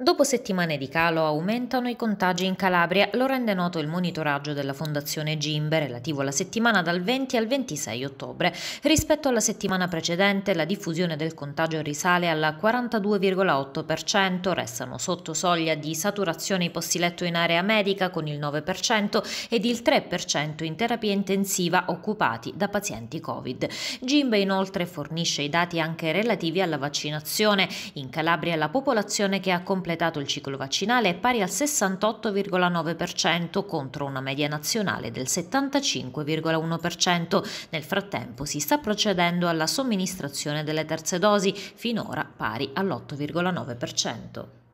Dopo settimane di calo aumentano i contagi in Calabria, lo rende noto il monitoraggio della Fondazione Gimbe relativo alla settimana dal 20 al 26 ottobre. Rispetto alla settimana precedente la diffusione del contagio risale al 42,8%, restano sotto soglia di saturazione i posti letto in area medica con il 9% ed il 3% in terapia intensiva occupati da pazienti Covid. Gimbe inoltre fornisce i dati anche relativi alla vaccinazione. In Calabria la popolazione che ha completato completato il ciclo vaccinale è pari al 68,9% contro una media nazionale del 75,1%. Nel frattempo si sta procedendo alla somministrazione delle terze dosi, finora pari all'8,9%.